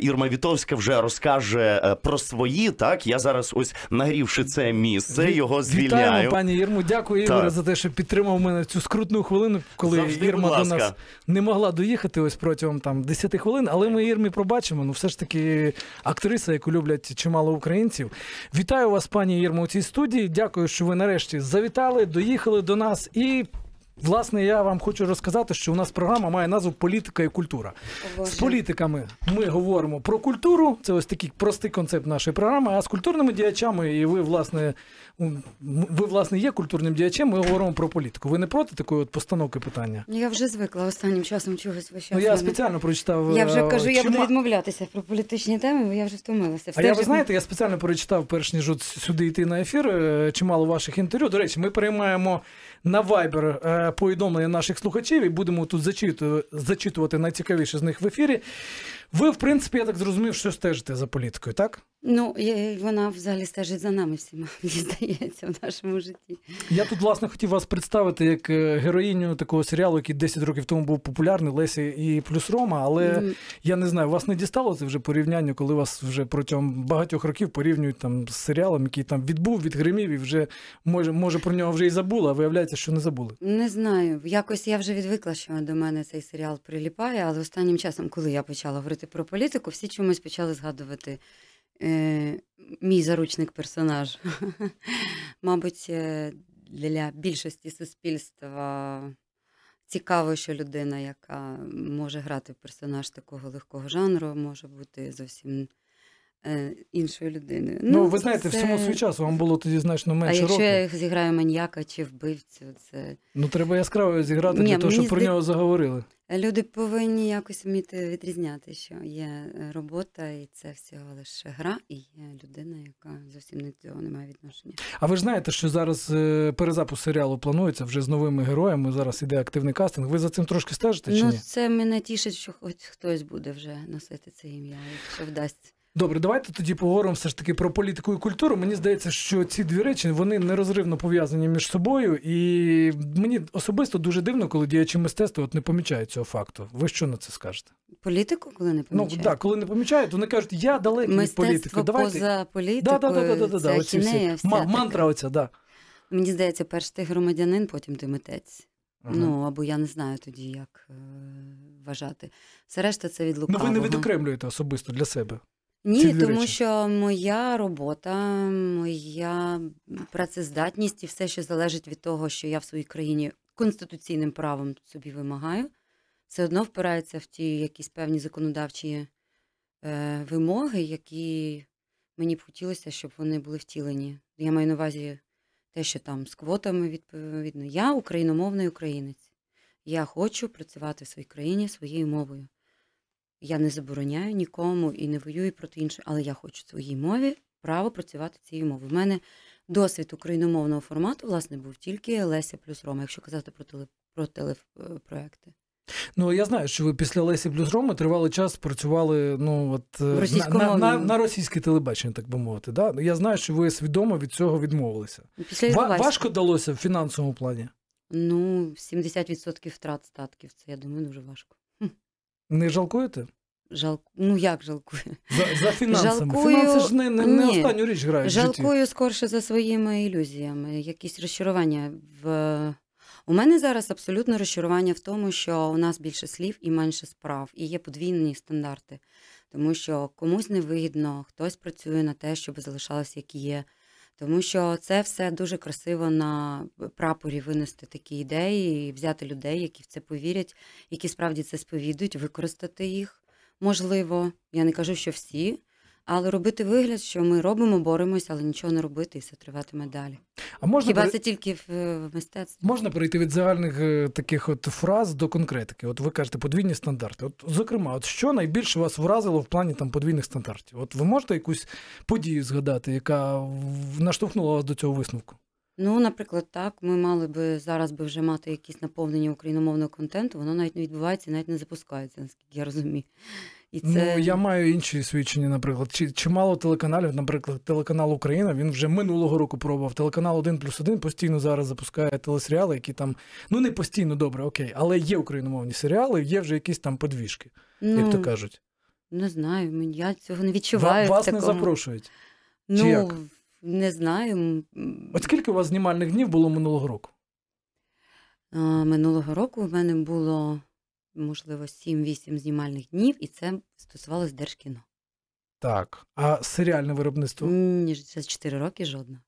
Ірма Вітовська вже розкаже е, про свої. Так я зараз ось нагрівши це місце. Його звільняю. Вітаємо, пані Ірму. Дякую, Ігоре, за те, що підтримав мене в цю скрутну хвилину, коли Завжди, Ірма до нас не могла доїхати ось протягом там 10 хвилин. Але ми Ірмі пробачимо. Ну, все ж таки, актриса, яку люблять чимало українців. Вітаю вас, пані Ірмо, у цій студії. Дякую, що ви нарешті завітали, доїхали до нас і Власне, я вам хочу розказати, що у нас програма має назву Політика і культура. Боже. З політиками ми говоримо про культуру. Це ось такий простий концепт нашої програми. А з культурними діячами, і ви, власне, ви, власне, є культурним діячем. Ми говоримо про політику. Ви не проти такої от постановки питання? Ну, я вже звикла останнім часом чогось ви Ну, Я спеціально прочитав. Я вже е, кажу, я буду відмовлятися про політичні теми, бо я вже втомилася. Все а я ви знаєте, я спеціально прочитав, перш ніж сюди йти на ефір. Е, чимало ваших інтерв'ю. До речі, ми приймаємо на Viber е, повідомлення наших слухачів і будемо тут зачитувати, зачитувати найцікавіше з них в ефірі. Ви, в принципі, я так зрозумів, що стежите за політикою, так? Ну, вона взагалі стежить за нами всіма, мені здається, в нашому житті. Я тут, власне, хотів вас представити як е, героїню такого серіалу, який 10 років тому був популярний Лесі і Плюс Рома. Але mm. я не знаю, вас не дістало це вже порівняння, коли вас вже протягом багатьох років порівнюють там з серіалом, який там відбув, відгримів і вже може, може про нього вже і забула, а виявляється, що не забули. Не знаю. Якось я вже відвикла, що до мене цей серіал приліпає, але останнім часом, коли я почала говорити говорити про політику, всі чомусь почали згадувати е, мій заручник персонаж. Мабуть, е, для більшості суспільства цікаво, що людина, яка може грати в персонаж такого легкого жанру, може бути зовсім. Е, іншою людиною. Ну, ну ви це... знаєте, всьому свій час вам було тоді значно менше років. А якщо років. я зіграю маньяка чи вбивцю, це ну треба яскраво зіграти Ні, для того, щоб зд... про нього заговорили. Люди повинні якось вміти відрізняти, що є робота, і це всього лише гра, і є людина, яка зовсім не цього не має відношення. А ви ж знаєте, що зараз е, перезапуск серіалу планується вже з новими героями. Зараз іде активний кастинг. Ви за цим трошки стежите? чи ну, ні? це мене тішить, що хоч хтось буде вже носити це ім'я, якщо вдасться. Добре, давайте тоді поговоримо все ж таки про політику і культуру. Мені здається, що ці дві речі вони нерозривно пов'язані між собою, і мені особисто дуже дивно, коли діячі мистецтва от не помічають цього факту. Ви що на це скажете? Політику, коли не ну, помічають? Ну так, коли не помічають, вони кажуть, я далекий від політику. Давайте поза політикою, да, да, да, да, да, оці всі. мантра. Оця да мені здається, перш ти громадянин, потім ти митець. Ну або я не знаю тоді, як е, вважати. Все решта це від лукавого. Ну ви не відокремлюєте особисто для себе. Ні, тому речі? що моя робота, моя працездатність і все, що залежить від того, що я в своїй країні конституційним правом собі вимагаю, все одно впирається в ті якісь певні законодавчі е, вимоги, які мені б хотілося, щоб вони були втілені. Я маю на увазі те, що там з квотами відповідно. Я україномовний українець. Я хочу працювати в своїй країні своєю мовою. Я не забороняю нікому і не воюю проти іншого, але я хочу своїй мові право працювати цією мовою. У мене досвід україномовного формату власне був тільки Леся плюс Рома, якщо казати про теле про телепроекти. Е, ну я знаю, що ви після Лесі плюс Роми тривалий час працювали ну от е, на, на на, російське телебачення, так би мовити. Да? Я знаю, що ви свідомо від цього відмовилися. Після Ва- важко далося в фінансовому плані. Ну, 70% втрат статків. Це я думаю, дуже важко. Не жалкуєте? Жалку... Ну як жалкую? За за фінансами. Жалкую... Фінанси ж не не, не Ні. останню річ грають. Жалкую житті. скорше за своїми ілюзіями, якісь розчарування. в. У мене зараз абсолютно розчарування в тому, що у нас більше слів і менше справ, і є подвійні стандарти, тому що комусь невигідно, хтось працює на те, щоб залишалося, як є. Тому що це все дуже красиво на е, прапорі винести такі ідеї і взяти людей, які в це повірять, які справді це сповідують, використати їх. Можливо, я не кажу, що всі, але робити вигляд, що ми робимо, боремося, але нічого не робити, і все триватиме далі. А можна Хіба пере... це тільки в, е, в мистецтві? Можна перейти від загальних е, таких от фраз до конкретики. От ви кажете, подвійні стандарти. От, зокрема, от що найбільше вас вразило в плані там подвійних стандартів? От ви можете якусь подію згадати, яка наштовхнула вас до цього висновку? Ну, наприклад, так ми мали би зараз би вже мати якісь наповнення україномовного контенту, воно навіть не відбувається, навіть не запускається, наскільки я розумію. І ну, це... Ну, я маю інші свідчення, наприклад. Чи, Чимало телеканалів, наприклад, телеканал Україна, він вже минулого року пробував. Телеканал 1 плюс 1 постійно зараз запускає телесеріали, які там, ну не постійно добре, окей, але є україномовні серіали, є вже якісь там подвіжки, ну, як то ну, кажуть. Не знаю, я цього не відчуваю. Вас такому... не запрошують. Ну, як? не знаю. От скільки у вас знімальних днів було минулого року? Минулого року в мене було можливо, 7-8 знімальних днів, і це стосувалося Держкіно. Так. А серіальне виробництво? Ні, за 4 роки жодна.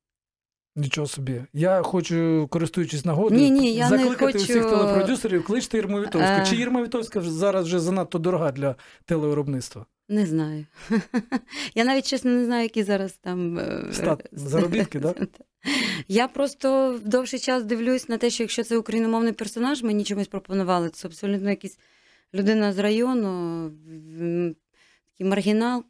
Нічого собі. Я хочу, користуючись нагодою, ні, ні, я закликати не хочу... усіх телепродюсерів, кличте Ірму Вітовську. А... Е, Чи Ірма Вітовська зараз вже занадто дорога для телевиробництва? Не знаю. Я навіть чесно не знаю, які зараз там е, Стат... заробітки, так? Я просто довший час дивлюсь на те, що якщо це україномовний персонаж, мені чомусь пропонували. Це абсолютно якась людина з району, такий маргінал.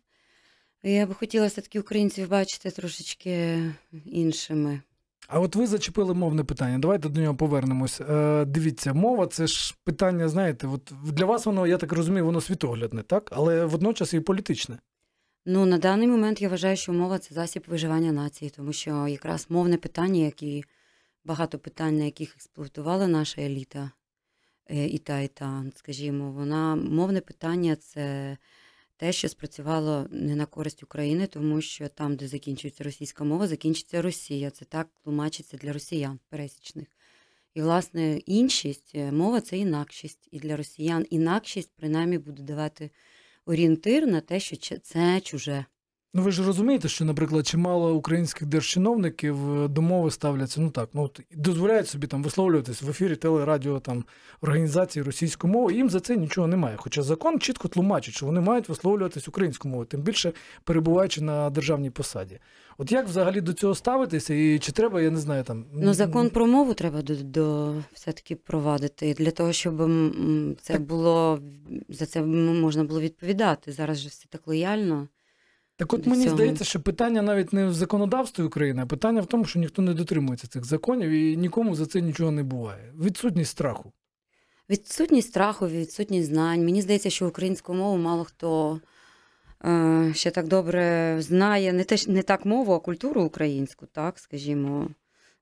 Я би хотіла все-таки українців бачити трошечки іншими. А от ви зачепили мовне питання. Давайте до нього повернемось. Е, Дивіться, мова це ж питання, знаєте, от для вас воно, я так розумію, воно світоглядне, так? Але водночас і політичне. Ну, на даний момент я вважаю, що мова це засіб виживання нації, тому що якраз мовне питання, як і багато питань, на яких експлуатувала наша еліта е, і та, і та, скажімо, вона мовне питання це те, що спрацювало не на користь України, тому що там, де закінчується російська мова, закінчиться Росія. Це так тлумачиться для росіян пересічних. І, власне, іншість е, мова це інакшість. І для росіян інакшість принаймні буде давати орієнтир на те, що це чуже. Ну, ви ж розумієте, що, наприклад, чимало українських держчиновників е, до мови ставляться, ну так, ну дозволяють собі там висловлюватись в ефірі телерадіо там організації російської мови, і їм за це нічого немає. Хоча закон чітко тлумачить, що вони мають висловлюватись українською мовою, тим більше перебуваючи на державній посаді. От як взагалі до цього ставитися, і чи треба, я не знаю там. Ну закон про мову треба до, до все-таки провадити для того, щоб це було за це можна було відповідати. Зараз же все так лояльно. Так от мені здається, що питання навіть не в законодавстві України, а питання в тому, що ніхто не дотримується цих законів і нікому за це нічого не буває. Відсутність страху. Відсутність страху, відсутність знань. Мені здається, що українську мову мало хто е, ще так добре знає. Не те не так мову, а культуру українську, так, скажімо.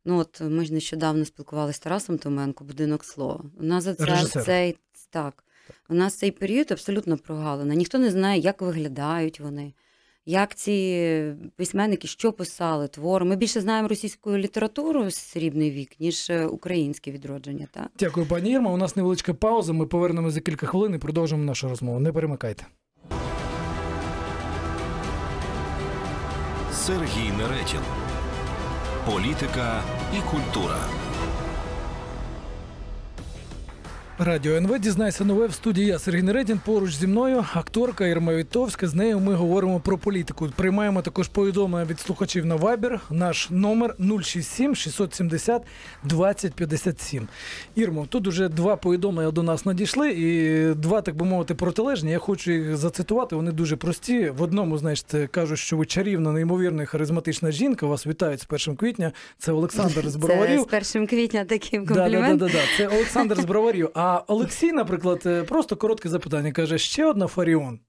Ну от ми ж нещодавно спілкувалися з Тарасом Томенко, будинок слова. У нас за це цей так. У нас цей період абсолютно прогалено. Ніхто не знає, як виглядають вони як ці письменники що писали твори. Ми більше знаємо російську літературу срібний вік, ніж е, українське відродження. Так? Дякую, пані Ірма. У нас невеличка пауза. Ми повернемо за кілька хвилин і продовжимо нашу розмову. Не перемикайте. Сергій Неретін. Політика і культура. Радіо НВ дізнайся нове в студії я Сергій Неретін. Поруч зі мною акторка Ірма Вітовська. З нею ми говоримо про політику. Приймаємо також повідомлення від слухачів на Viber. Наш номер 067 670 2057. Ірмо, тут уже два повідомлення до нас надійшли, і два, так би мовити, протилежні. Я хочу їх зацитувати. Вони дуже прості. В одному, значить, кажуть, що ви чарівна, неймовірна і харизматична жінка. Вас вітають з 1 квітня. Це Олександр з Броварів. Це З 1 квітня таким комплімент. Да, да, да, да, Це Олександр з Броварів. А Олексій, наприклад, е, просто коротке запитання. Каже: ще одна Фаріон.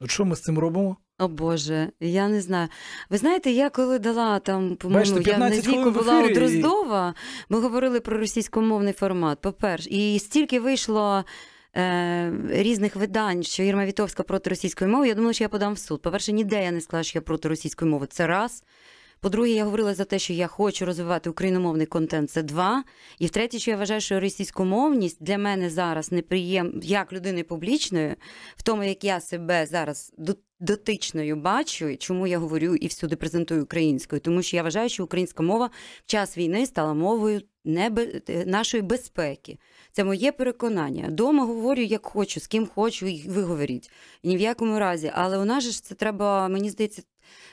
От що ми з цим робимо? О Боже, я не знаю. Ви знаєте, я коли дала там, по-моєму, я на віку була у Дроздова, ми говорили про російськомовний формат, по-перше, і стільки вийшло. Е, різних видань, що Єрма Вітовська проти російської мови, я думала, що я подам в суд. По перше, ніде я не сказала, що я проти російської мови. Це раз. По-друге, я говорила за те, що я хочу розвивати україномовний контент. Це два. І втретє, що я вважаю, що російськомовність для мене зараз неприєм як людини публічної, в тому як я себе зараз дотичною бачу, чому я говорю і всюди презентую українською, тому що я вважаю, що українська мова в час війни стала мовою небе е, нашої безпеки. Це моє переконання. Дома говорю, як хочу, з ким хочу, і ви говоріть. Ні в якому разі, але у нас же це треба, мені здається.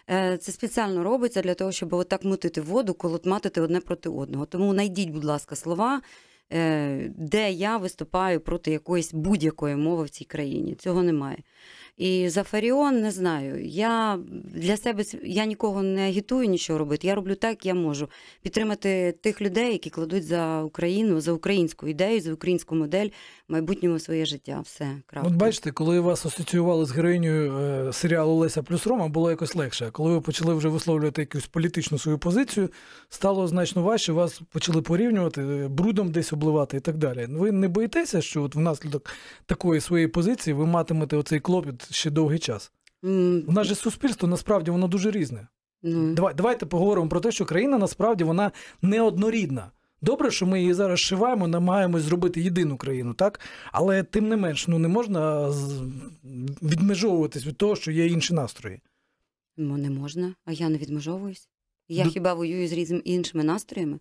Е, це спеціально робиться для того, щоб отак мутити воду, колотматити одне проти одного. Тому знайдіть, будь ласка, слова, е, де я виступаю проти якоїсь будь-якої мови в цій країні. Цього немає. І за Фаріон не знаю. Я для себе я нікого не агітую нічого робити. Я роблю так, як я можу підтримати тих людей, які кладуть за Україну, за українську ідею, за українську модель майбутньому своє життя. Все крапка. От бачите, коли вас асоціювали з героїнею е, серіалу Леся плюс Рома, було якось легше. Коли ви почали вже висловлювати якусь політичну свою позицію, стало значно важче. Вас почали порівнювати, е, брудом десь обливати і так далі. Ви не боїтеся, що от внаслідок такої своєї позиції ви матимете оцей клопіт ще довгий час? Mm. У нас же суспільство насправді воно дуже різне. Mm. Давай, Давайте поговоримо про те, що країна насправді вона не однорідна. Добре, що ми її зараз шиваємо, намагаємось зробити єдину країну, так? Але тим не менш, ну не можна відмежовуватись від того, що є інші настрої. Ну не можна, а я не відмежовуюсь. Я Д... хіба воюю з різними іншими настроями?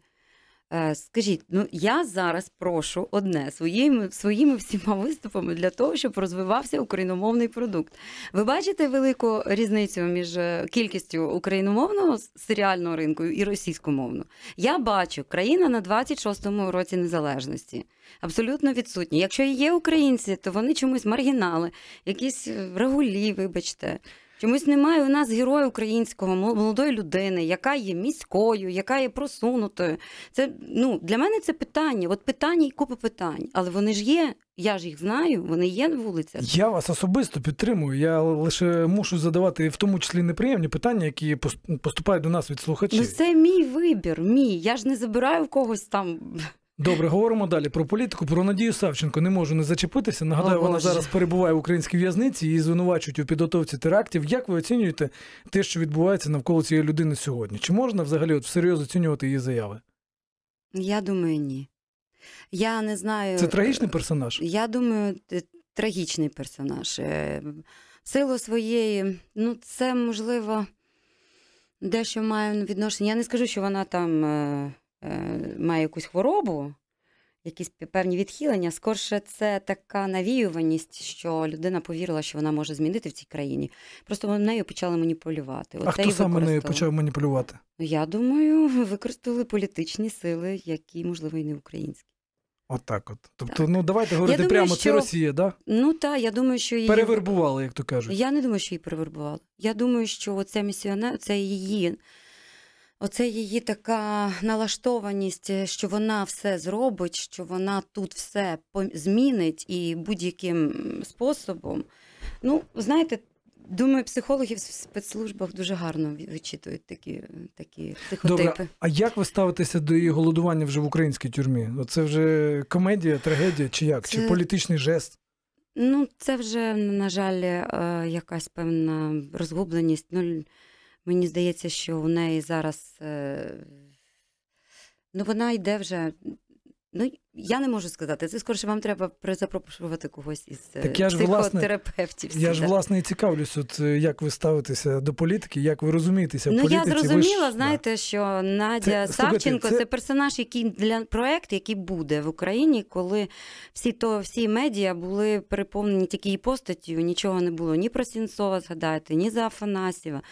Е, скажіть, ну я зараз прошу одне своїми своїми всіма виступами для того, щоб розвивався україномовний продукт. Ви бачите велику різницю між е, кількістю україномовного серіального ринку і російськомовного? Я бачу країна на 26-му році незалежності. Абсолютно відсутні. Якщо і є українці, то вони чомусь маргінали, якісь е, регулі, вибачте. Чомусь немає у нас героя українського, молодої людини, яка є міською, яка є просунутою. Це ну для мене це питання. От питання і купа питань, але вони ж є. Я ж їх знаю, вони є на вулицях. Я вас особисто підтримую. Я лише мушу задавати в тому числі неприємні питання, які поступають до нас від слухачів. Ну, Це мій вибір, мій. Я ж не забираю в когось там. Добре, говоримо далі про політику. Про Надію Савченко не можу не зачепитися. Нагадаю, О, вона Боже. зараз перебуває в українській в'язниці і звинувачують у підготовці терактів. Як ви оцінюєте те, що відбувається навколо цієї людини сьогодні? Чи можна взагалі от всерйоз оцінювати її заяви? Я думаю, ні. Я не знаю. Це трагічний персонаж? Е, я думаю, трагічний персонаж. Е, силу своєї, ну це можливо, дещо має відношення. Я не скажу, що вона там. Е, Е, має якусь хворобу, якісь певні відхилення. Скорше, це така навіюваність, що людина повірила, що вона може змінити в цій країні. Просто нею почали маніпулювати. От а хто саме нею почав маніпулювати? Я думаю, використали політичні сили, які, можливо, і не українські. От так от. Тобто, так. ну давайте говорити думаю, прямо, що... це Росія, да? Ну так, я думаю, що її перевербували, як то кажуть. Я не думаю, що її перевербували. Я думаю, що ця місіонер, це її Оце її така налаштованість, е, що вона все зробить, що вона тут все змінить і будь-яким способом. Ну, знаєте, думаю, психологів в спецслужбах дуже гарно вичитують такі е, такі психотипи. Добре. А як ви ставитеся до її голодування вже в українській тюрмі? Ну, це вже комедія, трагедія, чи як? Це... Чи політичний жест? Ну, це вже на жаль, е, якась певна розгубленість. нуль. Мені здається, що у неї зараз е, ну, вона йде вже. Ну, я не можу сказати. Це скоріше вам треба запрошувати когось із е, так я ж, психотерапевтів. Власне, я ж власне і цікавлюсь, от е, як ви ставитеся до політики, як ви розумієтеся ну, політиці. я зрозуміла, ж... знаєте, що Надя це, Савченко це... це персонаж, який для проект, який буде в Україні, коли всі то всі медіа були переповнені тільки її постаттю. Нічого не було ні про Сінцова, згадайте, ні за Афанасьєва.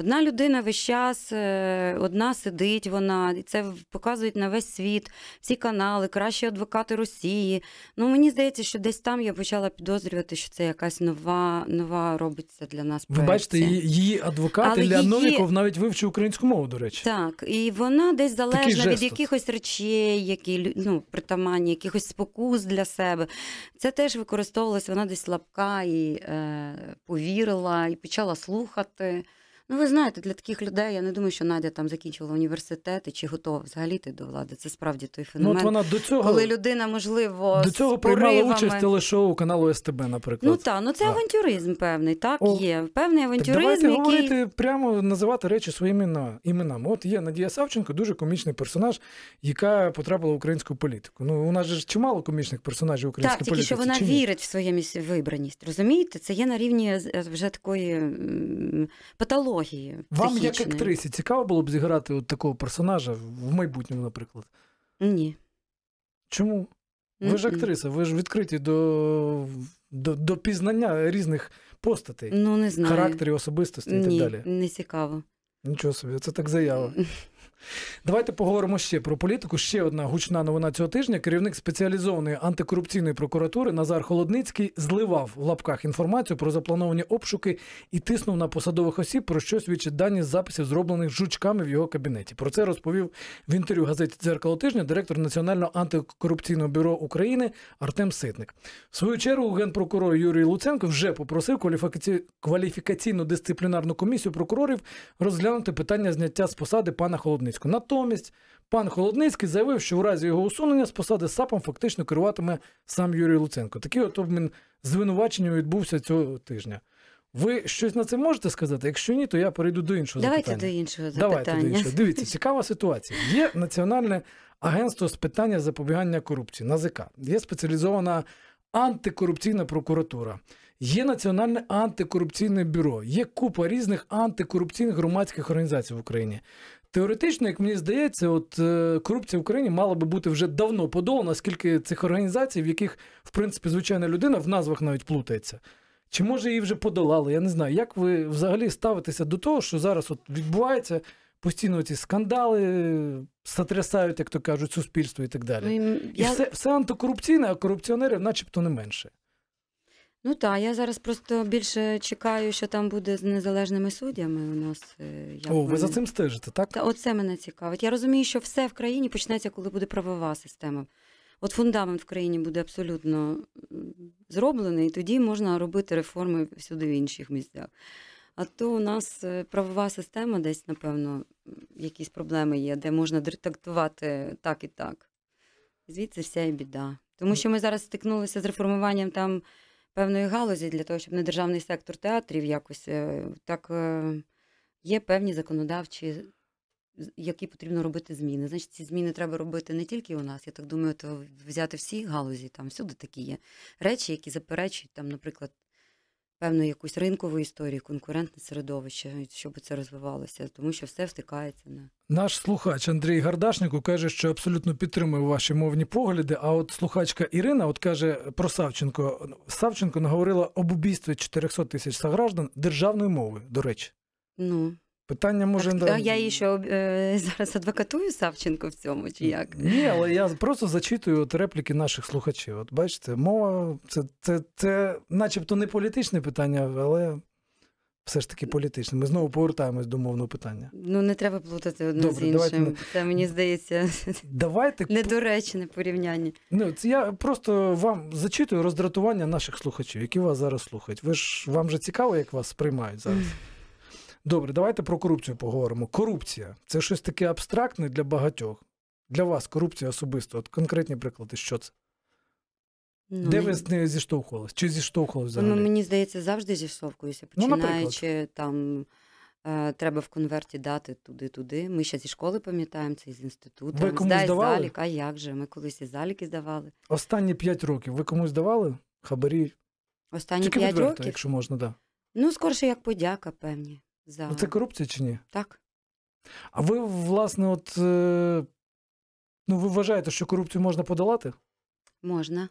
Одна людина весь час, е, одна сидить, вона і це показують на весь світ, всі канали краще адвокати Росії. Ну мені здається, що десь там я почала підозрювати, що це якась нова нова робиться для нас. Проекція. Ви бачите, її адвокат Ілля її... Новіков навіть вивчив українську мову, до речі. Так, і вона десь залежна від якихось речей, які ну, притаманні, якихось спокус для себе. Це теж використовувалось, вона десь слабка і е, повірила, і почала слухати. Ну, ви знаєте, для таких людей я не думаю, що Надя там закінчила університети чи готова взагалі ти до влади. Це справді той феномен. Ну, от вона до цього, коли людина, можливо, до цього поривами... участь телешоу каналу СТБ, наприклад. Ну так, ну це а. авантюризм певний, так О, є. Певний авантюризм. Так давайте який... говорити прямо називати речі своїми іменами. От є Надія Савченко, дуже комічний персонаж, яка потрапила в українську політику. Ну у нас же чимало комічних персонажів української так, політики. Так, що вона вірить в свою вибраність. Розумієте, це є на рівні е, вже такої патології патології. Вам як актрисі цікаво було б зіграти от такого персонажа в майбутньому, наприклад? Ні. Чому? Ви ж актриса, ви ж відкриті до до, до пізнання різних постатей, ну, не знаю. характерів, особистості і Ні, так далі. Не цікаво. Нічого собі, це так заява. Давайте поговоримо ще про політику. Ще одна гучна новина цього тижня. Керівник спеціалізованої антикорупційної прокуратури Назар Холодницький зливав в лапках інформацію про заплановані обшуки і тиснув на посадових осіб, про що свідчать дані з записів, зроблених жучками в його кабінеті. Про це розповів в інтерв'ю газеті Дзеркало тижня директор Національного антикорупційного бюро України Артем Ситник. В свою чергу генпрокурор Юрій Луценко вже попросив кваліфікаційну дисциплінарну комісію прокурорів розглянути питання зняття з посади пана Холодницького. Холодницького. Натомість пан Холодницький заявив, що у разі його усунення з посади САПом фактично керуватиме сам Юрій Луценко. Такий от обмін звинуваченням відбувся цього тижня. Ви щось на це можете сказати? Якщо ні, то я перейду до іншого Давайте запитання. до іншого запитання. Давайте до іншого. Дивіться, цікава ситуація. Є національне агентство з питання запобігання корупції, НАЗК. Є спеціалізована антикорупційна прокуратура, є Національне антикорупційне бюро, є купа різних антикорупційних громадських організацій в Україні. Теоретично, як мені здається, от е, корупція в Україні мала би бути вже давно подолана, скільки цих організацій, в яких, в принципі, звичайна людина в назвах навіть плутається. Чи може її вже подолали? Я не знаю. Як ви взагалі ставитеся до того, що зараз от відбувається постійно ці скандали, е, сотрясають, як то кажуть, суспільство і так далі? Ну, і я... все все антикорупційне, а корупціонерів, начебто, не менше. Ну так, я зараз просто більше чекаю, що там буде з незалежними суддями. У нас е, як О, ви мене... за цим стежите, так? Та оце мене цікавить. Я розумію, що все в країні почнеться, коли буде правова система. От фундамент в країні буде абсолютно зроблений, і тоді можна робити реформи всюди в інших місцях. А то у нас е, правова система, десь, напевно, якісь проблеми є, де можна детектувати так і так. Звідси вся і біда. Тому ну, що ми зараз стикнулися з реформуванням там певної галузі для того, щоб не державний сектор театрів якось е, так е, є певні законодавчі, які потрібно робити зміни. Значить, ці зміни треба робити не тільки у нас. Я так думаю, то взяти всі галузі, там всюди такі є речі, які заперечують там, наприклад певну якусь ринкову історію, конкурентне середовище, щоб це розвивалося, тому що все втикається на. Наш слухач Андрій Гардашнику каже, що абсолютно підтримує ваші мовні погляди. А от слухачка Ірина, от каже про Савченко: Савченко наговорила об убійстві 400 тисяч сограждан державною мовою. до речі. Ну Питання може так, я її ще е, зараз адвокатую Савченко в цьому, чи як? Ні, але я просто зачитую от репліки наших слухачів. От бачите, мова це, це, це начебто не політичне питання, але. Все ж таки політичне. Ми знову повертаємось до мовного питання. Ну не треба плутати одне Добре, з іншим. Давайте... Це мені здається давайте недоречне порівняння. Ну це я просто вам зачитую роздратування наших слухачів, які вас зараз слухають. Ви ж вам же цікаво, як вас сприймають зараз. Добре, давайте про корупцію поговоримо. Корупція це щось таке абстрактне для багатьох. Для вас корупція особисто. От конкретні приклади, що це? Ну, Де ви з нею зіштовхувалися? Чи зіштовхувалися ну, взагалі? Ну, мені здається, завжди зіштовхуюся. Ну, починаючи ну, там е, треба в конверті дати туди-туди. Ми ще зі школи пам'ятаємо це із інституту. Ви комусь Здай давали? залік, а як же? Ми колись і заліки здавали. Останні п'ять років ви комусь давали? Хабарі? Останні п'ять років? якщо можна, да. Ну, скорше, як подяка, певні. За... Ну, це корупція чи ні? Так. А ви, власне, от е, ну, ви вважаєте, що корупцію можна подолати? Можна.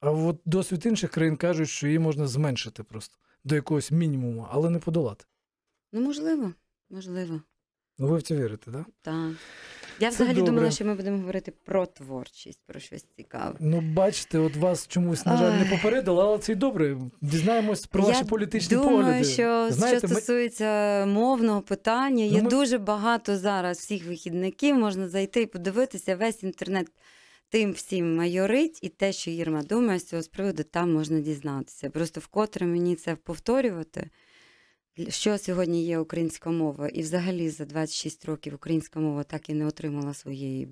А от досвід інших країн кажуть, що її можна зменшити просто до якогось мінімуму, але не подолати. Ну, можливо, можливо. Ну, ви в це вірите, так? Да? Так. Я взагалі Добре. думала, що ми будемо говорити про творчість, про щось цікаве. Ну, бачите, от вас чомусь, на жаль, не попередили, але це й добре. Дізнаємось про я ваші політичні думаю, погляди. Я думаю, що Знаєте, що стосується ми... мовного питання, ну, є ми... дуже багато зараз всіх вихідників. Можна зайти і подивитися весь інтернет. Тим всім майорить, і те, що Єрма думає з цього з приводу, там можна дізнатися. Просто вкотре мені це повторювати що сьогодні є українська мова, і взагалі за 26 років українська мова так і не отримала своєї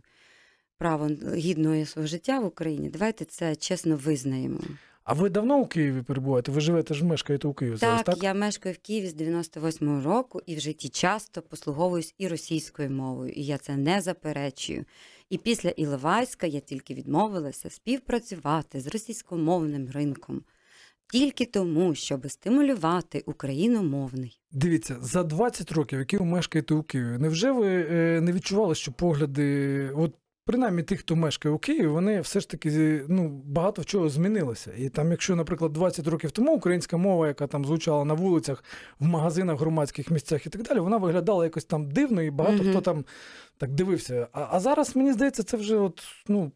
право гідної свого життя в Україні. Давайте це чесно визнаємо. А ви давно у Києві перебуваєте? Ви живете ж мешкаєте у Києві? зараз, Так, я мешкаю в Києві з 98-го року і в житті часто послуговуюсь і російською мовою, і я це не заперечую. І після Іловайська я тільки відмовилася співпрацювати з російськомовним ринком тільки тому, щоб стимулювати україномовний. Дивіться, за 20 років, які ви мешкаєте у Києві, невже ви е, не відчували, що погляди, от принаймні тих, хто мешкає у Києві, вони все ж таки ну, багато в чого змінилося? І там, якщо, наприклад, 20 років тому українська мова, яка там звучала на вулицях, в магазинах, громадських місцях і так далі, вона виглядала якось там дивно, і багато mm хто там так дивився. А, а зараз мені здається, це вже от ну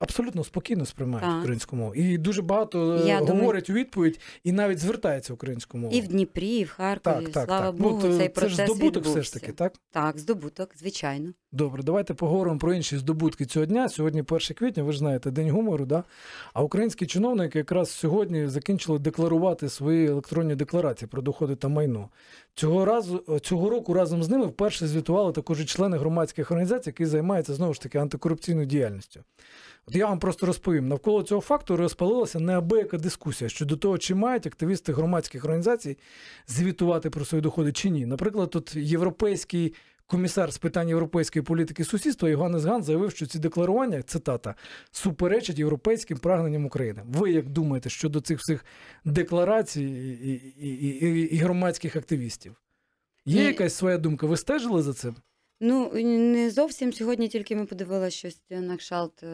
абсолютно спокійно сприймають так. українську мову. І дуже багато е, Я говорять думаю... у відповідь і навіть звертається українську мову. І в Дніпрі, і в Харкові. Так, так, Слава так. Ну, Богу, ну, цей це процес ж здобуток відбувся. все ж таки, так? Так, здобуток, звичайно. Добре, давайте поговоримо про інші здобутки цього дня. Сьогодні 1 квітня, ви ж знаєте, день гумору, да? А українські чиновники якраз сьогодні закінчили декларувати свої електронні декларації про доходи та майно. Цього разу е, цього року разом з ними вперше звітували також і члени громадських організацій, які займаються знову ж таки антикорупційною діяльністю. От я вам просто розповім: навколо цього факту розпалилася неабияка дискусія щодо того, чи мають активісти громадських організацій звітувати про свої доходи чи ні. Наприклад, тут європейський. Комісар з питань європейської політики сусідства Йоганнес Ган заявив, що ці декларування, цитата, суперечать європейським прагненням України. Ви як думаєте щодо цих всіх декларацій і і, і, і громадських активістів? Є і... якась своя думка? Ви стежили за цим? Ну, не зовсім сьогодні тільки ми подивилися щось на кшалт е,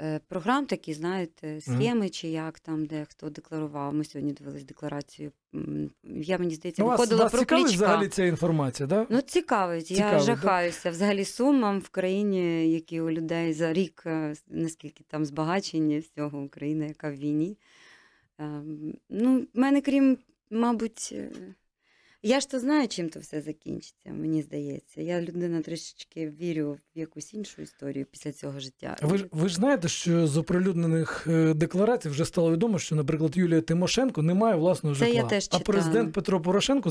е, програм, такі, знаєте, схеми mm. чи як там, де хто декларував. Ми сьогодні дивились декларацію. Я мені здається, ну, виходила вас, про вас цікавить взагалі ця інформація, да? Ну, цікавить. цікавить Я жахаюся так? взагалі сумам в країні, які у людей за рік, е, наскільки там збагачення всього Україна, яка в війні. Е, ну, в мене крім, мабуть. Е, я ж то знаю, чим то все закінчиться, мені здається. Я людина трішечки вірю в якусь іншу історію після цього життя. Ви ж ви ж знаєте, що з оприлюднених е, декларацій вже стало відомо, що, наприклад, Юлія Тимошенко не має власного Це житла. Я теж а президент Петро Порошенко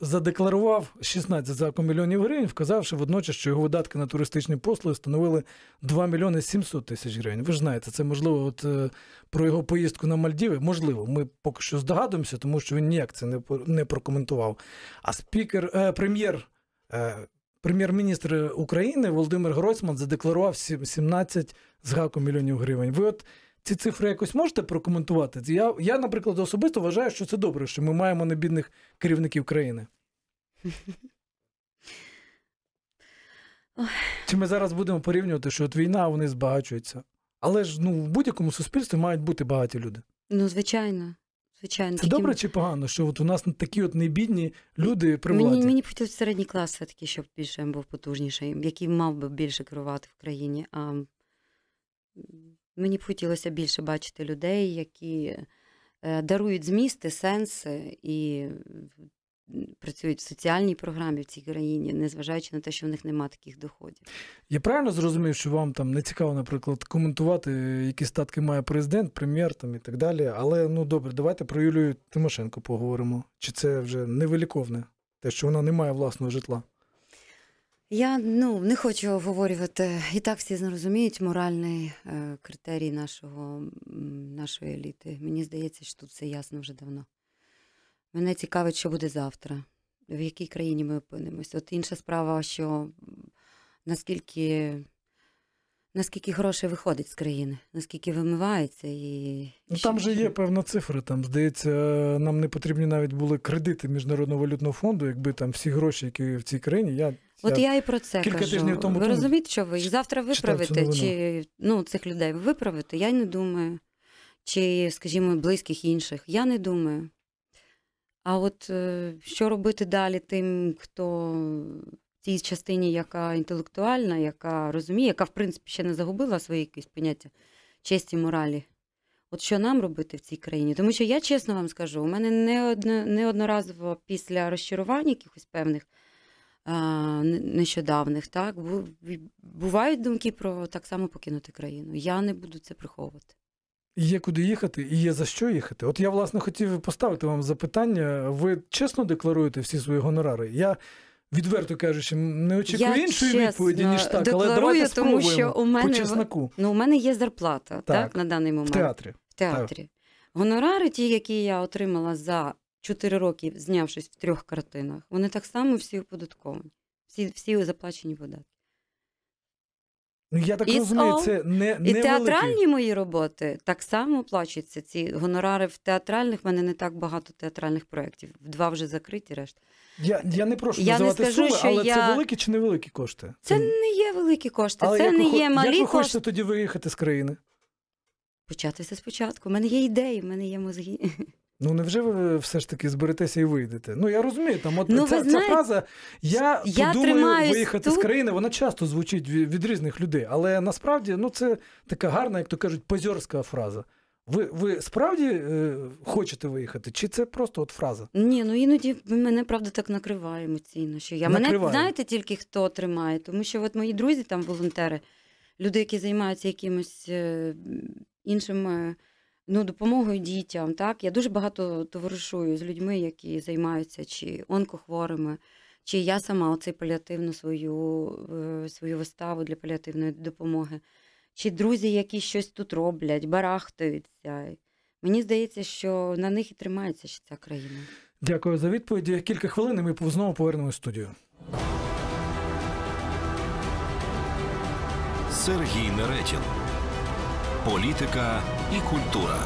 задекларував 16 зако мільйонів гривень, вказавши водночас, що його видатки на туристичні послуги становили 2 мільйони 700 тисяч гривень. Ви ж знаєте, це можливо, от е, про його поїздку на Мальдіви. Можливо, ми поки що здогадуємося, тому що він ніяк це не не прокоментував. А спікер е, прем'єр. Е, прем'єр-міністр України Володимир Гройсман задекларував 17 з гаком мільйонів гривень. Ви от ці цифри якось можете прокоментувати? Я, я, наприклад, особисто вважаю, що це добре, що ми маємо небідних керівників країни. Чи ми зараз будемо порівнювати, що от війна, вони збагачуються? Але ж ну в будь-якому суспільстві мають бути багаті люди. Ну, звичайно. Звичайно, це таким... добре чи погано, що от у нас такі от небідні люди при Мені мені б хотів середній клас все-таки, щоб більше був потужніший, який мав би більше керувати в країні. А мені б хотілося більше бачити людей, які е, дарують змісти, сенси і працюють в соціальній програмі в цій країні, незважаючи на те, що в них немає таких доходів. Я правильно зрозумів, що вам там не цікаво, наприклад, коментувати, які статки має президент, прем'єр там і так далі. Але ну добре, давайте про Юлію Тимошенко поговоримо. Чи це вже невеликовне, те, що вона не має власного житла? Я ну не хочу обговорювати і так всі зрозуміють моральний е, критерій нашого, нашої еліти. Мені здається, що тут все ясно вже давно. Мене цікавить, що буде завтра, в якій країні ми опинимось. От інша справа, що наскільки наскільки грошей виходить з країни, наскільки вимивається і. Ну, Там що... же є певна цифра. Там, здається, нам не потрібні навіть були кредити Міжнародного валютного фонду, якби там всі гроші, які в цій країні. я... От я, я і про це кілька кажу. Тижнів тому ви розумієте, що ви їх завтра виправите, чи ну, цих людей виправити, я не думаю. Чи, скажімо, близьких інших, я не думаю. А от е, що робити далі тим, хто в цій частині, яка інтелектуальна, яка розуміє, яка, в принципі, ще не загубила свої якісь поняття честі, моралі? От що нам робити в цій країні? Тому що я чесно вам скажу, у мене не одно, неодноразово після розчарувань якихось певних нещодавних, так бувають думки про так само покинути країну. Я не буду це приховувати. Є куди їхати і є за що їхати. От я, власне, хотів поставити вам запитання. Ви чесно декларуєте всі свої гонорари? Я, відверто кажучи, не очікую я іншої відповіді, ніж так. Декларую, але давайте тому що у мене по чесноку. Ну, у мене є зарплата так, так на даний момент. В театрі. В театрі. Так. Гонорари, ті, які я отримала за чотири роки, знявшись в трьох картинах, вони так само всі оподатковані, всі, всі заплачені податки. Ну, я так It's розумію, all. це не не І театральні мої роботи так само плачуться. Ці гонорари в театральних, в мене не так багато театральних проєктів. Два вже закриті, решта. Я я не прошу я називати не скажу, суми, але я... це великі чи невеликі кошти? Це не є великі кошти, але це не ви, є малі кошти. Як ви хочете кошти? тоді виїхати з країни? Початися спочатку. У мене є ідеї, в мене є мозги. Ну невже ви все ж таки зберетеся і вийдете? Ну я розумію, там от ну, ця, ця фраза я, я подумаю виїхати тут... з країни. Вона часто звучить від, від різних людей, але насправді ну це така гарна, як то кажуть, позьорська фраза. Ви ви справді е, хочете виїхати? Чи це просто от фраза? Ні, ну іноді мене правда так накриває емоційно, що я накриває. мене знаєте тільки хто тримає, тому що от мої друзі, там волонтери, люди, які займаються якимось е, іншим. Е, ну, допомогою дітям. Так? Я дуже багато товаришую з людьми, які займаються чи онкохворими, чи я сама оцей паліативну свою е, свою виставу для паліативної допомоги, чи друзі, які щось тут роблять, барахтаються. Мені здається, що на них і тримається ще ця країна. Дякую за відповіді. Кілька хвилин і ми знову повернемось в студію. Сергій Неретін. Політика і культура.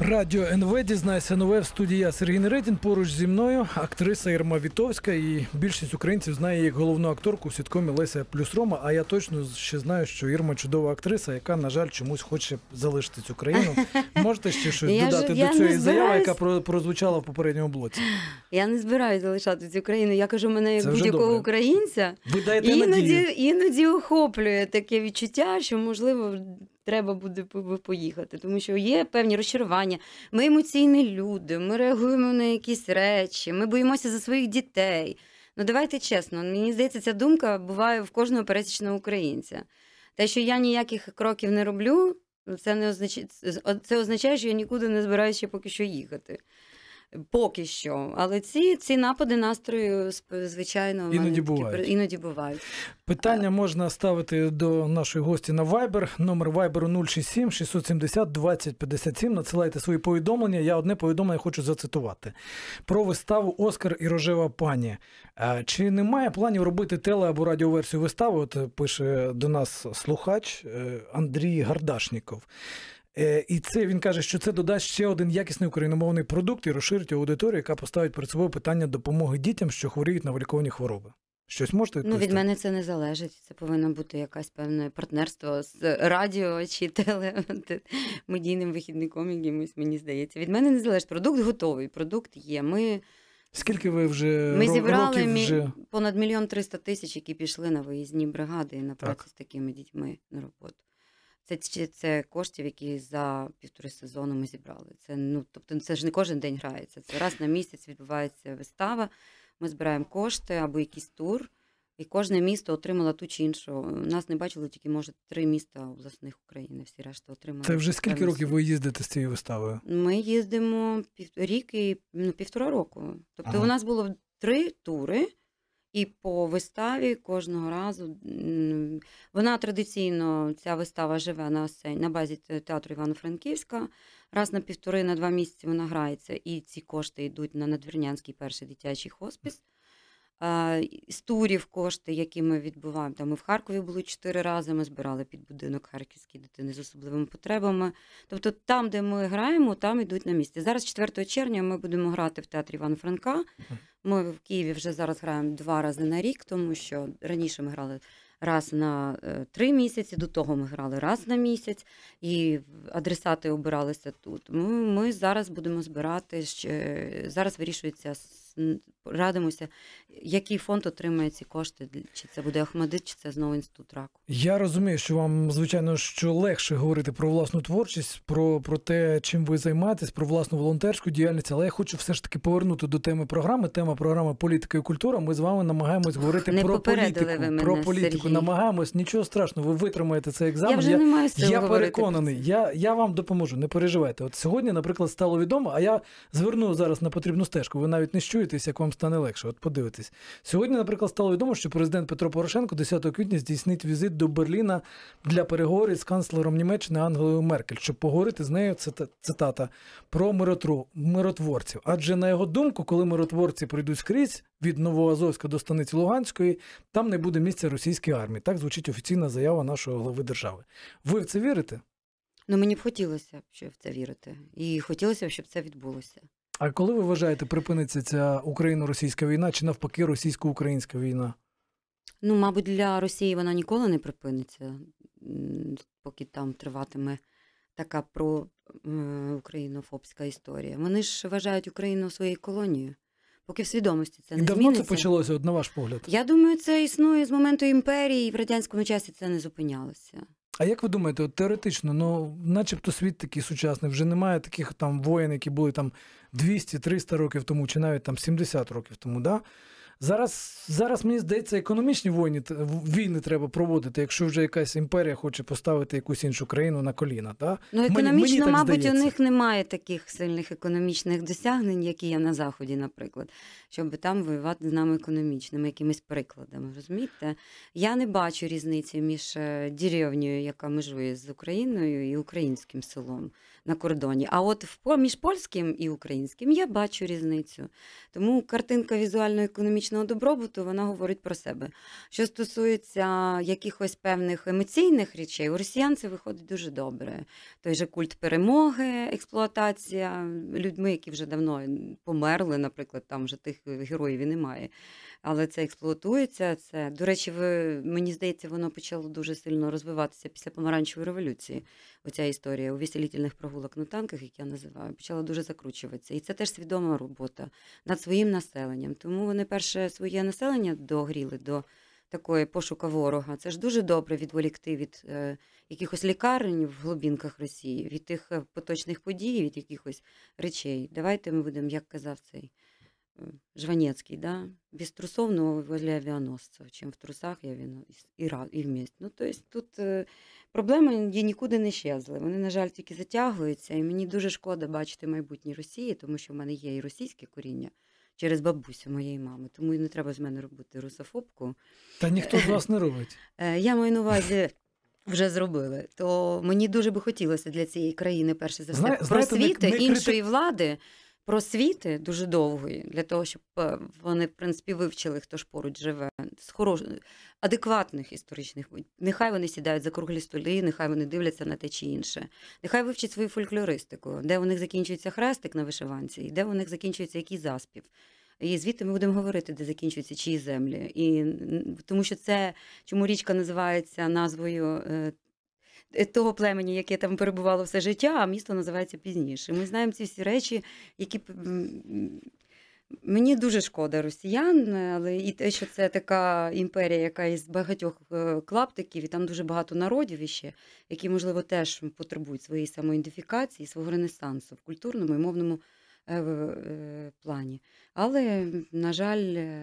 Радіо НВ дізнайся нове в студії я Сергій Неретін. Поруч зі мною актриса Ірма Вітовська. І більшість українців знає як головну акторку у сіткомі Леся Плюс Рома. А я точно ще знаю, що Ірма чудова актриса, яка, на жаль, чомусь хоче залишити цю країну. Можете ще щось додати ж, до цієї заяви, яка прозвучала в попередньому блоці? Я не збираюся залишати цю країну. Я кажу, мене як будь-якого українця. Ви даєте іноді надію. іноді охоплює таке відчуття, що можливо треба буде поїхати, тому що є певні розчарування. Ми емоційні люди, ми реагуємо на якісь речі, ми боїмося за своїх дітей. Ну давайте чесно, мені здається, ця думка буває в кожного пересічного українця. Те, що я ніяких кроків не роблю, це не означає, це означає, що я нікуди не збираюся поки що їхати. Поки що, але ці ці напади настрою звичайно іноді бувають. іноді бувають. Питання можна ставити до нашої гості на Viber. Номер Viber 067 670 20 57. Надсилайте свої повідомлення. Я одне повідомлення хочу зацитувати про виставу Оскар і Рожева пані. Е, чи немає планів робити теле або радіоверсію вистави? От е, пише до нас слухач е, Андрій Гардашніков. Е, і це він каже, що це додасть ще один якісний україномовний продукт і розширить аудиторію, яка поставить перед собою питання допомоги дітям, що хворіють на виліковані хвороби. Щось можете відповісти? Ну, від мене це не залежить. Це повинно бути якесь певне партнерство з радіо чи телемедійним вихідником. якимось, мені здається, від мене не залежить. Продукт готовий. Продукт є. Ми скільки ви вже ми зібрали років вже... понад мільйон триста тисяч, які пішли на виїзні бригади на працю з такими дітьми на роботу. Це це коштів, які за півтори сезону ми зібрали. Це ну тобто, ну, це ж не кожен день грається. Це раз на місяць відбувається вистава. Ми збираємо кошти або якийсь тур, і кожне місто отримало ту чи іншу. Нас не бачили тільки може три міста обласних України. Всі решта отримали. Це вже скільки років ви їздите з цією виставою? Ми їздимо пів рік і ну, півтора року. Тобто, ага. у нас було три тури. І по виставі кожного разу вона традиційно, ця вистава живе на осені, на базі театру Івано-Франківська. Раз на півтори, на два місяці вона грається, і ці кошти йдуть на надвірнянський перший дитячий хоспіс. З турів кошти, які ми відбуваємо. Там Ми в Харкові були чотири рази, ми збирали під будинок харківські дитини з особливими потребами. Тобто, там, де ми граємо, там йдуть на місці. Зараз, 4 червня, ми будемо грати в театрі Івана Франка. Ми в Києві вже зараз граємо два рази на рік, тому що раніше ми грали раз на е, три місяці, до того ми грали раз на місяць, і адресати обиралися тут. Ми, ми зараз будемо збирати ще зараз вирішується радимося, який фонд отримає ці кошти? Чи це буде Ахмадит, чи це знову інститут раку? Я розумію, що вам звичайно що легше говорити про власну творчість, про про те, чим ви займаєтесь, про власну волонтерську діяльність. Але я хочу все ж таки повернути до теми програми. Тема програми політика і культура. Ми з вами намагаємось говорити Не про політику. Ви мене, про політику Сергій. намагаємось нічого страшного. Ви витримаєте цей екзамен. Я вже я, не маю сил я переконаний. Я я вам допоможу. Не переживайте. От сьогодні, наприклад, стало відомо. А я зверну зараз на потрібну стежку. Ви навіть не що працюєтесь, як вам стане легше. От подивитись. Сьогодні, наприклад, стало відомо, що президент Петро Порошенко 10 квітня здійснить візит до Берліна для переговорів з канцлером Німеччини Ангелою Меркель, щоб поговорити з нею цитата про миротру, миротворців. Адже на його думку, коли миротворці прийдуть скрізь від Новоазовська до станиці Луганської, там не буде місця російської армії. Так звучить офіційна заява нашого голови держави. Ви в це вірите? Ну, мені б хотілося, щоб в це вірити, і хотілося б, щоб це відбулося. А коли ви вважаєте, припиниться ця україно-російська війна чи навпаки російсько-українська війна? Ну, мабуть, для Росії вона ніколи не припиниться, поки там триватиме така проукраїнофобська історія. Вони ж вважають Україну своєю колонією. Поки в свідомості це не І давно зміниться. це почалося, от на ваш погляд? Я думаю, це існує з моменту імперії, і в радянському часі це не зупинялося. А як ви думаєте, от теоретично, ну начебто світ такий сучасний, вже немає таких там воїн, які були там 200-300 років тому, чи навіть там 70 років тому. Да? Зараз зараз мені здається, економічні війни війни треба проводити, якщо вже якась імперія хоче поставити якусь іншу країну на коліна. Та ну економічно, мені, мені мабуть, здається. у них немає таких сильних економічних досягнень, які є на заході, наприклад, щоб там воювати з нами економічними якимись прикладами. Розумієте? Я не бачу різниці між е, деревнею, яка межує з Україною і українським селом на кордоні. А от в між польським і українським я бачу різницю. Тому картинка візуально-економічного добробуту вона говорить про себе. Що стосується якихось певних емоційних речей, у росіян це виходить дуже добре. Той же культ перемоги, експлуатація людьми, які вже давно померли, наприклад, там вже тих героїв і немає але це експлуатується. Це до речі, ви мені здається, воно почало дуже сильно розвиватися після помаранчевої революції. Оця історія увеселітельних прогулок на танках, як я називаю, почала дуже закручуватися. І це теж свідома робота над своїм населенням. Тому вони перше своє населення догріли до. Такої пошука ворога, це ж дуже добре відволікти від е, якихось лікарень в глибинках Росії, від тих е, поточних подій, від якихось речей. Давайте ми будемо, як казав цей Жванецкий, да, без трусов, но возле авіаносців, чим в трусах я він і і вмість. Ну, то есть тут э, проблема, є нікуди не щезли. Вони, на жаль, тільки затягуються, і мені дуже шкода бачити майбутнє Росії, тому що в мене є і російське коріння через бабусю моєї мами. Тому не треба з мене робити русофобку. Та ніхто з вас не робить. Е, я маю на увазі. Вже зробили, то мені дуже би хотілося для цієї країни перше за все просвіти іншої влади, просвіти дуже довгої, для того, щоб е, вони, в принципі, вивчили, хто ж поруч живе, з хорош... адекватних історичних. Нехай вони сідають за круглі столи, нехай вони дивляться на те чи інше. Нехай вивчать свою фольклористику, де у них закінчується хрестик на вишиванці, і де у них закінчується який заспів. І звідти ми будемо говорити, де закінчуються чиї землі. І Тому що це, чому річка називається назвою е, Е, того племені, яке там перебувало все життя, а місто називається пізніше. Ми знаємо ці всі речі, які мені дуже шкода росіян, але і те, що це така імперія, яка із багатьох е, клаптиків, і там дуже багато народів іще, які, можливо, теж потребують своєї самоідентифікації, свого ренесансу в культурному і мовному е, плані. Але, на жаль,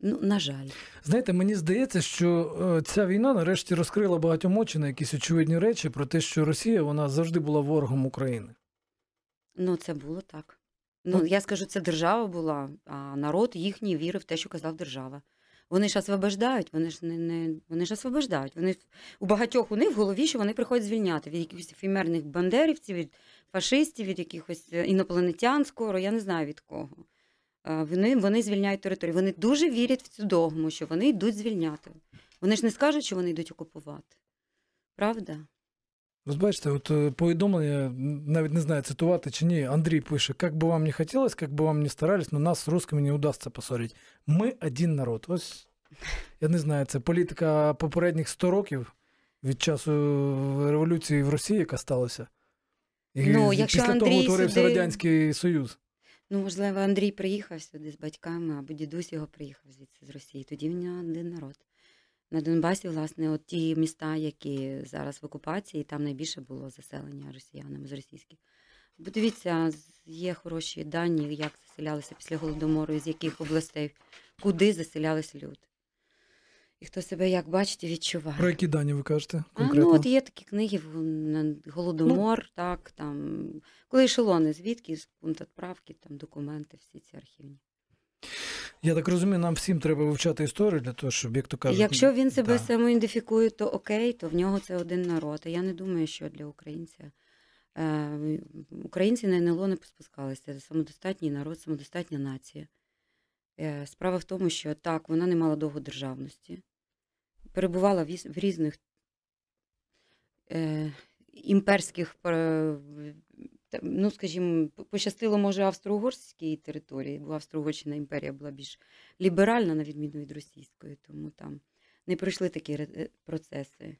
Ну, на жаль, знаєте, мені здається, що е, ця війна нарешті розкрила багатьом очі на якісь очевидні речі про те, що Росія вона завжди була ворогом України. Ну, це було так. Ну, ну я скажу, це держава була, а народ їхній вірив в те, що казав держава. Вони ж освобождають, вони ж не не вони ж освобождають. Вони у багатьох у них в голові, що вони приходять звільняти від якихось фімерних бандерівців, від фашистів, від якихось е, інопланетян скоро, я не знаю від кого. Е, вони вони звільняють територію. Вони дуже вірять в цю догму, що вони йдуть звільняти. Вони ж не скажуть, що вони йдуть окупувати. Правда? Ось бачите, от е, повідомлення, навіть не знаю, цитувати чи ні, Андрій пише, як би вам не хотілося, як би вам не старались, но нас з русскими не удасться посорити. Ми один народ. Ось я не знаю, це політика попередніх 100 років від часу е, революції в Росії, яка сталася. І ну, якщо після Андрій того утворився сюди... Радянський Союз. Ну, можливо, Андрій приїхав сюди з батьками, або дідусь його приїхав звідси з Росії. Тоді він один народ. На Донбасі, власне, от ті міста, які зараз в окупації, там найбільше було заселення росіянами з російських. Бо дивіться, є хороші дані, як заселялися після голодомору, з яких областей, куди заселялися люди і хто себе, як бачить, відчуває. Про які дані ви кажете? конкретно? А, ну, от є такі книги Голодомор, ну. так, там, коли ешелони, звідки, з пункт відправки, там документи, всі ці архівні. Я так розумію, нам всім треба вивчати історію для того, щоб, як то кажуть... Якщо він себе да. самоідентифікує, то окей, то в нього це один народ. А я не думаю, що для українця. Е, українці на НЛО не поспускалися. Це самодостатній народ, самодостатня нація. Е, справа в тому, що так, вона не мала довго державності перебувала в різних е, імперських, е, ну, скажімо, пощастило, може, австро-угорській території, бо Австро-Угорщина імперія була більш ліберальна, на відміну від російської, тому там не пройшли такі е, процеси.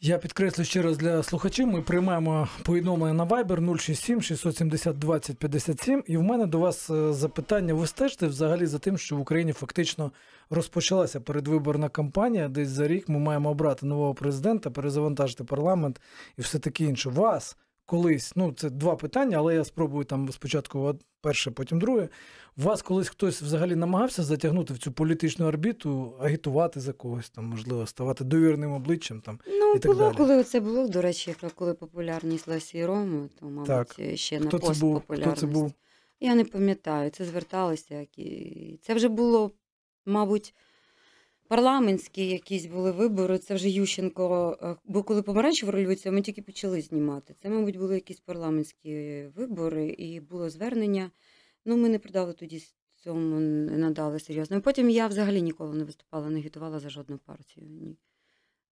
Я підкреслю ще раз для слухачів. Ми приймаємо повідомлення на Viber 067 670 20 57. І в мене до вас е, запитання: ви стежте взагалі за тим, що в Україні фактично розпочалася передвиборна кампанія. Десь за рік ми маємо обрати нового президента, перезавантажити парламент і все таке інше. Вас колись, ну це два питання, але я спробую там спочатку перше, потім друге. У Вас колись хтось взагалі намагався затягнути в цю політичну орбіту, агітувати за когось, там, можливо, ставати довірним обличчям. там, ну, і так було, далі. коли це було, до речі, коли популярність Лесі і Роми, то, мабуть, так. Е, ще хто на постпопулярність. Хто це був? Я не пам'ятаю, це зверталися. Це вже було, мабуть парламентські якісь були вибори. Це вже Ющенко. Е, бо коли помаранчева революція, ми тільки почали знімати. Це, мабуть, були якісь парламентські вибори, і було звернення. Ну, ми не придали тоді цьому, не надали серйозно. Потім я взагалі ніколи не виступала, не агітувала за жодну партію. Ні.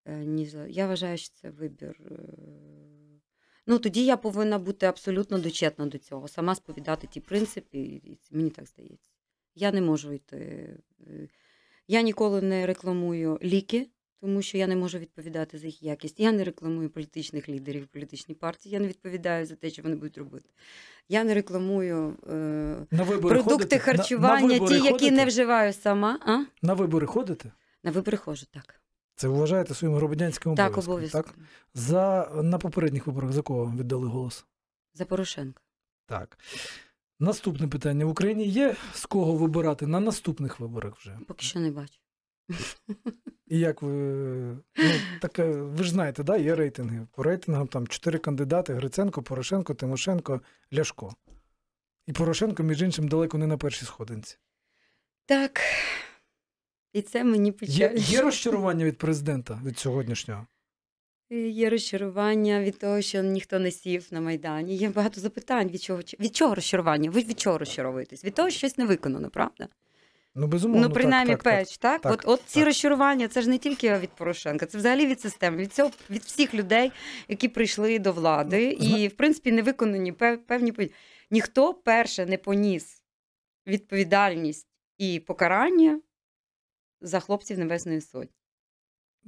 Е, ні за... Я вважаю, що це вибір. Е, ну, тоді я повинна бути абсолютно дочетна до цього, сама сповідати ті принципи, і мені так здається. Я не можу йти. Я ніколи не рекламую ліки, тому що я не можу відповідати за їх якість. Я не рекламую політичних лідерів, політичні партії. Я не відповідаю за те, що вони будуть робити. Я не рекламую е, на продукти ходите? харчування, на, на ті, ходите? які не вживаю сама. А? На вибори ходите? На вибори ходжу, так. Це вважаєте своїм громадянським обов'язком? Так, обов'язково. Так? За на попередніх виборах за кого віддали голос? За Порошенка. Так. Наступне питання: в Україні є з кого вибирати на наступних виборах вже? Поки що не бачу. І як ви ну, таке, ви ж знаєте, да, є рейтинги. По рейтингам там чотири кандидати: Гриценко, Порошенко, Тимошенко, Ляшко. І Порошенко, між іншим, далеко не на першій сходинці. Так. І це мені печаль. Є, є розчарування від президента від сьогоднішнього? Є розчарування від того, що ніхто не сів на майдані. Є багато запитань від чого від чого розчарування? Ви від чого розчаровуєтесь? Від того, що щось не виконано, правда? Ну, безумовно. Ну, принаймні, так, печ, так? так? так от от ці розчарування, це ж не тільки від Порошенка, це взагалі від системи, від цього від всіх людей, які прийшли до влади, ну, і в принципі не виконані певні Ніхто перше не поніс відповідальність і покарання за хлопців Небесної Сотні.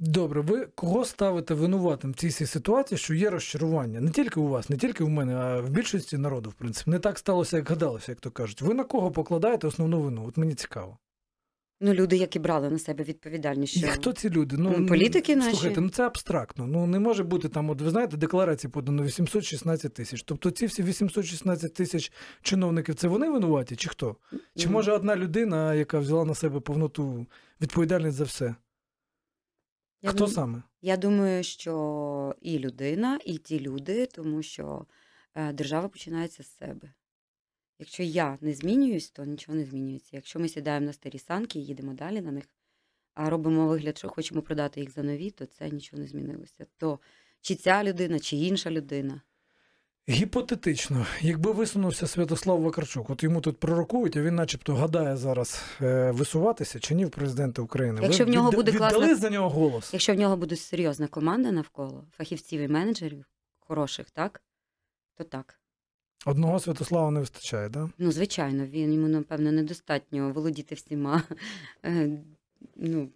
Добре, ви кого ставите винуватим в цій ситуації, що є розчарування? Не тільки у вас, не тільки у мене, а в більшості народу, в принципі, не так сталося, як гадалося, як то кажуть. Ви на кого покладаєте основну вину? От мені цікаво. Ну, люди, які брали на себе відповідальність. Що... І Хто ці люди? Ну, ну Політики наші? Слухайте, ну це абстрактно. Ну не може бути там, от ви знаєте, декларації подано 816 тисяч. Тобто ці всі 816 тисяч чиновників це вони винуваті чи хто? Чи може одна людина, яка взяла на себе повноту відповідальність за все? Хто дум... саме? Я думаю, що і людина, і ті люди, тому що е, держава починається з себе. Якщо я не змінююсь, то нічого не змінюється. Якщо ми сідаємо на старі санки і їдемо далі на них, а робимо вигляд, що хочемо продати їх за нові, то це нічого не змінилося. То чи ця людина, чи інша людина Гіпотетично, якби висунувся Святослав Вакарчук, от йому тут пророкують, а він, начебто, гадає зараз е, висуватися чи ні в президенти України. Якщо Ви в нього відда- буде класна... за нього голос. Якщо в нього буде серйозна команда навколо фахівців і менеджерів, хороших, так то так. Одного Святослава не вистачає, так? Да? Ну, звичайно, він йому, напевно, недостатньо володіти всіма. Е, ну,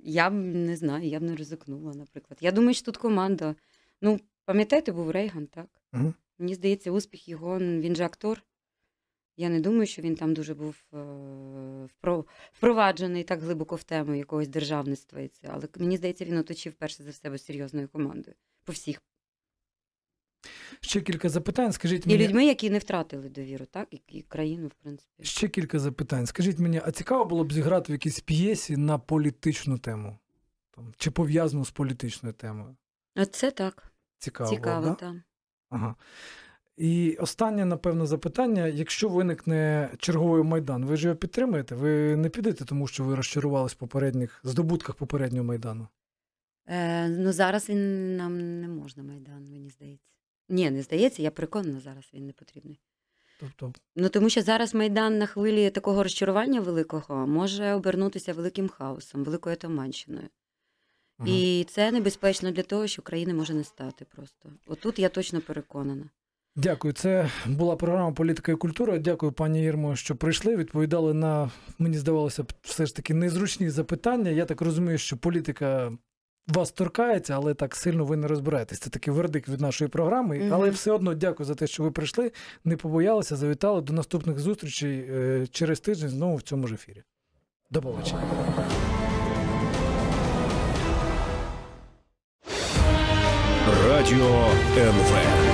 я б не знаю, я б не ризикнула, наприклад. Я думаю, що тут команда. Ну, пам'ятаєте, був Рейган, так? Угу. Мені здається, успіх його, він же актор. Я не думаю, що він там дуже був е, впроваджений так глибоко в тему якогось державництва. І це. Але мені здається, він оточив перше за все серйозною командою по всіх. Ще кілька запитань. Скажіть і мені... І людьми, які не втратили довіру, так? І країну, в принципі. Ще кілька запитань. Скажіть мені, а цікаво було б зіграти в якійсь п'єсі на політичну тему? Там, Чи пов'язану з політичною темою? Це так. Цікаво. Цікаво, да? так. Ага. І останнє, напевно, запитання: якщо виникне черговий майдан, ви ж його підтримуєте? Ви не підете, тому що ви розчарувались в попередніх здобутках попереднього майдану? Е, Ну зараз він нам не можна майдан, мені здається. Ні, не здається, я переконана, зараз він не потрібний. Тобто, ну тому що зараз майдан на хвилі такого розчарування великого може обернутися великим хаосом, великою Атаманщиною. І це небезпечно для того, що країни може не стати просто. Отут я точно переконана. Дякую, це була програма Політика і культура. Дякую, пані Єрмо, що прийшли. Відповідали на мені здавалося все ж таки незручні запитання. Я так розумію, що політика вас торкається, але так сильно ви не розбираєтесь. Це такий вердикт від нашої програми. mm Але все одно дякую за те, що ви прийшли. Не побоялися, завітали до наступних зустрічей е, через тиждень. Знову в цьому ж ефірі. До побачення. Радіо НВ.